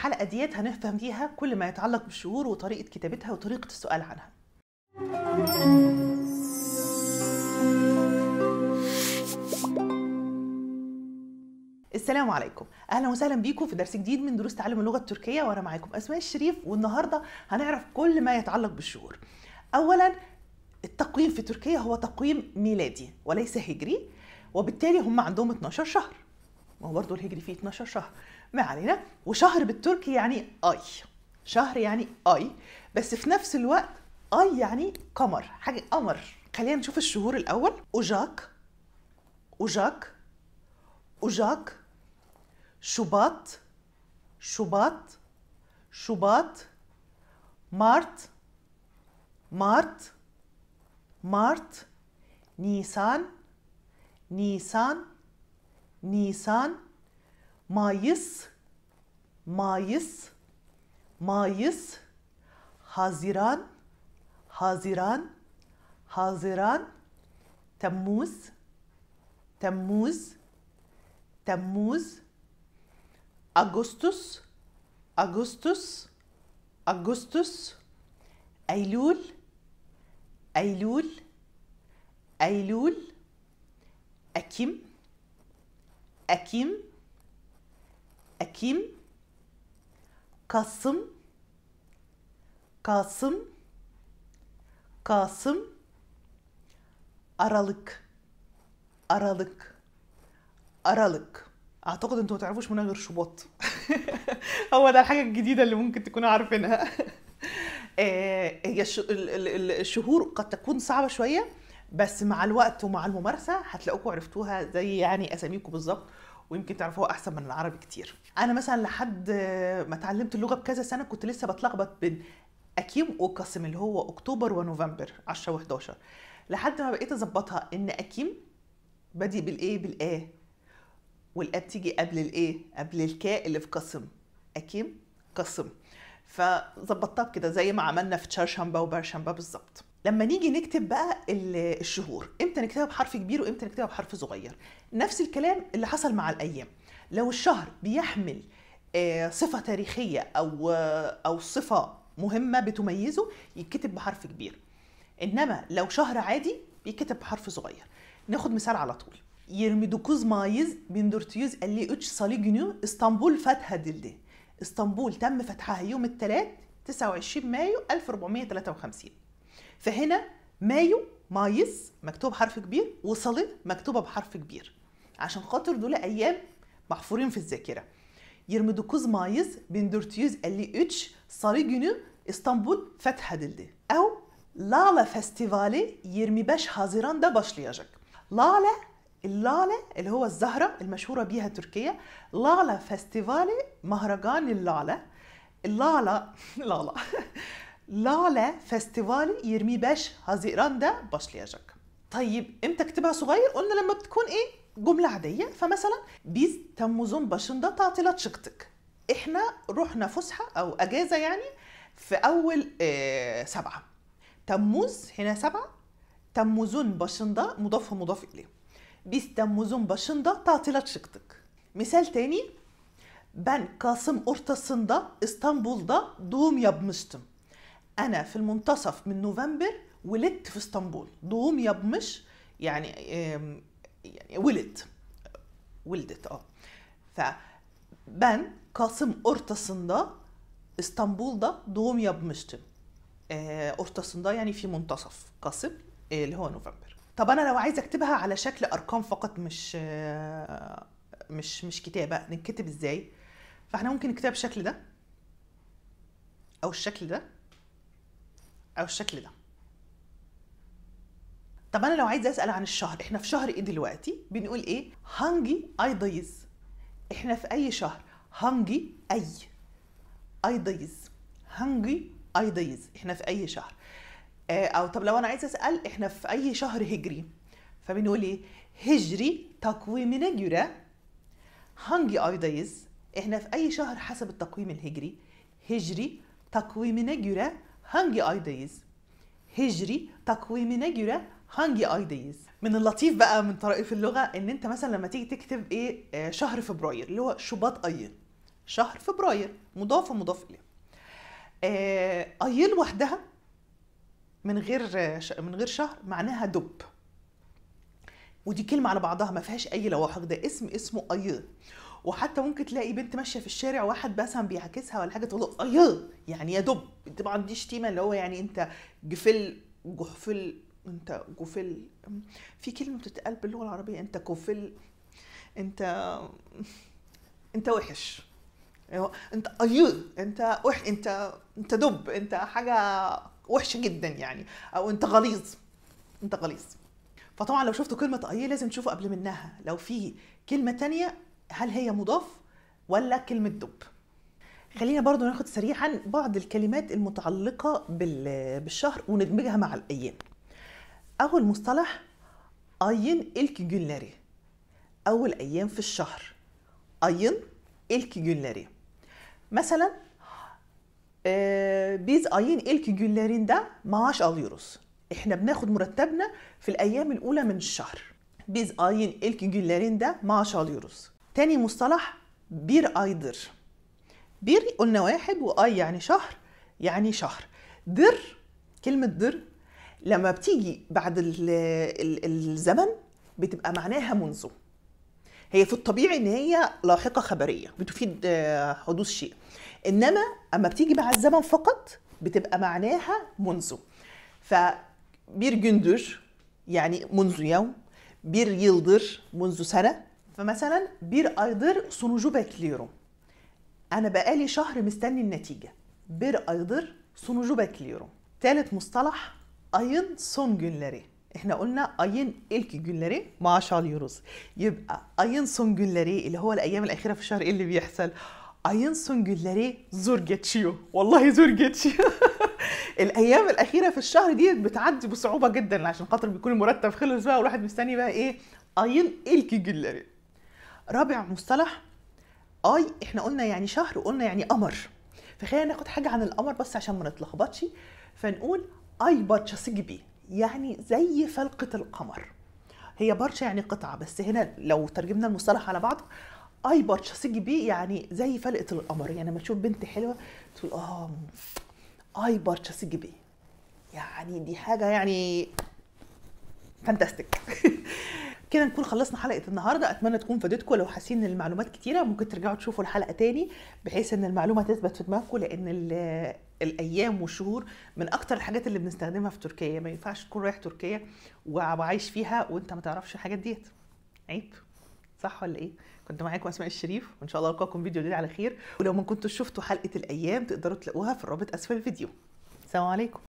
الحلقة ديت هنفهم فيها كل ما يتعلق بالشهور وطريقة كتابتها وطريقة السؤال عنها السلام عليكم اهلا وسهلا بيكم في درس جديد من دروس تعلم اللغه التركيه وانا معاكم اسماء الشريف والنهارده هنعرف كل ما يتعلق بالشهور اولا التقويم في تركيا هو تقويم ميلادي وليس هجري وبالتالي هم عندهم 12 شهر ما هو برضه الهجري فيه 12 شهر ما علينا وشهر بالتركي يعني اي شهر يعني اي بس في نفس الوقت اي يعني قمر حاجه قمر خلينا نشوف الشهور الاول اوجاك اوجاك اوجاك شباط شباط شباط مارت مارت مارت نيسان نيسان نيسان مايس مايس مايس حزيران حزيران حزيران تموز تموز تموز أغسطس أغسطس أغسطس أيلول أيلول أيلول أكيم أكيم أكيم Kasım Kasım Kasım Aralık Aralık Aralık اعتقد انتوا ما تعرفوش منها غير شباط هو ده الحاجه الجديده اللي ممكن تكونوا عارفينها آه، هي الشهور قد تكون صعبه شويه بس مع الوقت ومع الممارسه هتلاقوكم عرفتوها زي يعني اساميكم بالظبط ويمكن تعرفوها احسن من العربي كتير انا مثلا لحد ما اتعلمت اللغه بكذا سنه كنت لسه بتلخبط بين اكيم وقسم اللي هو اكتوبر ونوفمبر 10 و11 لحد ما بقيت اظبطها ان اكيم بدي بالايه بالآ والآ بتيجي قبل الايه قبل الكاء اللي في قسم اكيم قسم فظبطتها كده زي ما عملنا في تشارشمبا وبارشمبا بالظبط لما نيجي نكتب بقى الشهور امتى نكتبها بحرف كبير وامتى نكتبها بحرف صغير نفس الكلام اللي حصل مع الايام لو الشهر بيحمل آه، صفه تاريخيه او آه، او صفه مهمه بتميزه يتكتب بحرف كبير انما لو شهر عادي بيتكتب بحرف صغير ناخد مثال على طول 29 اللي اتش Salı اسطنبول İstanbul fethedildi. اسطنبول تم فتحها يوم الثلاث 29 مايو 1453 فهنا مايو مايس مكتوب حرف كبير وصلي مكتوبه بحرف كبير عشان خاطر دول ايام محفورين في الذاكره 29 مايس فتحة دلدي أو لالا فاستيفالي يرمي باش هازيران دا باش لياجك لالا اللالا اللي هو الزهرة المشهورة بيها تركيا لالا فستيفالي مهرجان اللالا اللالا لالا Lale Festivali 25 Haziran'da başlayacak. Tayyip imte كتبها صغير قلنا لما بتكون ايه جملة عادية فمثلا biz Temmuz'un başında tatile çıktık. احنا رحنا فسحة او اجازة يعني في اول إيه سبعة. تموز هنا سبعة تموزun başında مضاف مضاف اليه. biz Temmuz'un başında tatile çıktık. Misal teni ben Kasım ortasında İstanbul'da doğum yapmıştım. انا في المنتصف من نوفمبر ولدت في اسطنبول ضوم يبمش يعني يعني ولد ولدت اه ف ben Kasım ortasında İstanbul'da doğum yapmıştım. Ee, ortasında يعني في منتصف قاسم آه، اللي هو نوفمبر. طب انا لو عايزه اكتبها على شكل ارقام فقط مش آه، مش مش كتابه نكتب ازاي؟ فاحنا ممكن نكتبها بالشكل ده او الشكل ده او الشكل ده طب انا لو عايزه اسال عن الشهر احنا في شهر ايه دلوقتي بنقول ايه هانجي اي دايز احنا في اي شهر هانجي اي اي دايز هانجي اي دايز احنا في اي شهر آه، او طب لو انا عايزه اسال احنا في اي شهر هجري فبنقول ايه هجري تقويمنا يرى هانجي اي دايز احنا في اي شهر حسب التقويم الهجري هجري تقويمنا يرى hangi aydayız? هجري takvimine göre hangi aydayız من اللطيف بقى من طرائف اللغه ان انت مثلا لما تيجي تكتب ايه آه شهر فبراير اللي هو شباط ايين شهر فبراير مضاف ومضاف اليه آه ايين وحدها من غير من غير شهر معناها دب ودي كلمه على بعضها ما فيهاش اي لواحق ده اسم اسمه ايين وحتى ممكن تلاقي بنت ماشيه في الشارع واحد مثلا بيعاكسها ولا حاجه تقول له ايوه يعني يا دب ما عنديش شتيمه اللي هو يعني انت جفل جحفل انت جفل في كلمه بتتقال باللغه العربيه انت كفل انت انت وحش أيوة. انت ايوه انت وح انت انت دب انت حاجه وحشه جدا يعني او انت غليظ انت غليظ فطبعا لو شفتوا كلمه ايه لازم تشوفوا قبل منها لو في كلمه تانية هل هي مضاف ولا كلمة دب خلينا برضو ناخد سريعا بعض الكلمات المتعلقة بالشهر وندمجها مع الأيام أول مصطلح أين إلك جولاري أول أيام في الشهر أين إلك جولاري مثلا آه، بيز أين إلك جولاري ده معاش أليروس إحنا بناخد مرتبنا في الأيام الأولى من الشهر. بيز أين إلك جولاري ده معاش أليروس تاني مصطلح بير ايدر بير قلنا واحد واي يعني شهر يعني شهر در كلمة در لما بتيجي بعد الزمن بتبقى معناها منذ هي في الطبيعي ان هي لاحقة خبرية بتفيد آه، حدوث شيء انما اما بتيجي مع الزمن فقط بتبقى معناها منذ ف بير جندر يعني منذ يوم بير يلدر منذ سنة فمثلا بير ايدر سونوجو bekliyorum. أنا بقالي شهر مستني النتيجة. بير ايدر سونوجو bekliyorum. تالت مصطلح اين son günleri. احنا قلنا ayın ilk günleri شال يوروز يبقى اين son günleri اللي هو الأيام الأخيرة في الشهر إيه اللي بيحصل؟ اين son günleri zor والله zor الايام الاخيره في الشهر دي بتعدي بصعوبه جدا عشان خاطر بيكون المرتب خلص بقى والواحد مستني بقى ايه اين الكي جلري رابع مصطلح اي احنا قلنا يعني شهر وقلنا يعني قمر فخلينا ناخد حاجه عن القمر بس عشان ما نتلخبطش فنقول اي بارتشا سجبي يعني زي فلقه القمر هي بارتشا يعني قطعه بس هنا لو ترجمنا المصطلح على بعضه اي بارتشا سجبي يعني زي فلقه القمر يعني لما تشوف بنت حلوه تقول اه اي بارتشا سجبي يعني دي حاجه يعني فانتاستيك كده نكون خلصنا حلقه النهارده اتمنى تكون فادتكم لو حاسين ان المعلومات كتيره ممكن ترجعوا تشوفوا الحلقه تاني بحيث ان المعلومه تثبت في دماغكم لان آه، الايام والشهور من اكتر الحاجات اللي بنستخدمها في تركيا ما ينفعش تكون رايح تركيا وعايش فيها وانت ما تعرفش الحاجات ديت عيب صح ولا ايه كنت معاكم اسماء الشريف وان شاء الله القاكم فيديو جديد على خير ولو ما كنتوش شفتوا حلقه الايام تقدروا تلاقوها في الرابط اسفل الفيديو سلام عليكم